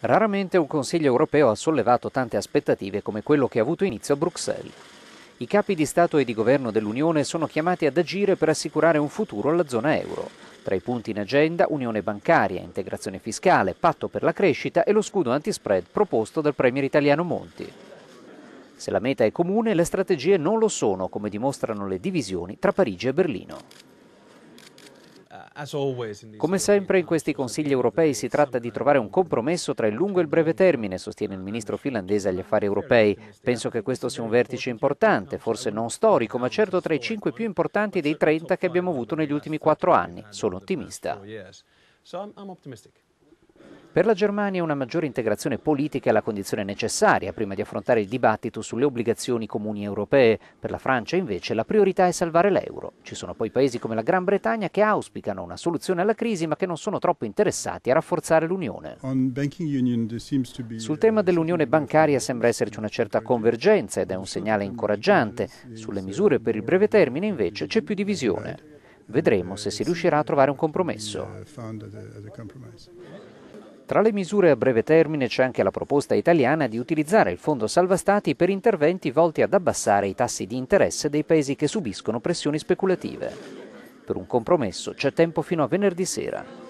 Raramente un Consiglio europeo ha sollevato tante aspettative come quello che ha avuto inizio a Bruxelles. I capi di Stato e di governo dell'Unione sono chiamati ad agire per assicurare un futuro alla zona euro. Tra i punti in agenda, unione bancaria, integrazione fiscale, patto per la crescita e lo scudo antispread proposto dal premier italiano Monti. Se la meta è comune, le strategie non lo sono, come dimostrano le divisioni tra Parigi e Berlino. Uh, Come sempre in questi uh, consigli europei si tratta di trovare un compromesso tra il lungo e il breve termine, sostiene il ministro finlandese agli affari europei. Penso che questo sia un vertice importante, forse non storico, ma certo tra i cinque più importanti dei 30 che abbiamo avuto negli ultimi quattro anni. Sono ottimista. So I'm, I'm per la Germania una maggiore integrazione politica è la condizione necessaria prima di affrontare il dibattito sulle obbligazioni comuni europee. Per la Francia invece la priorità è salvare l'euro. Ci sono poi paesi come la Gran Bretagna che auspicano una soluzione alla crisi ma che non sono troppo interessati a rafforzare l'Unione. Sul tema dell'Unione bancaria sembra esserci una certa convergenza ed è un segnale incoraggiante. Sulle misure per il breve termine invece c'è più divisione. Vedremo se si riuscirà a trovare un compromesso. Tra le misure a breve termine c'è anche la proposta italiana di utilizzare il Fondo Salva Stati per interventi volti ad abbassare i tassi di interesse dei paesi che subiscono pressioni speculative. Per un compromesso c'è tempo fino a venerdì sera.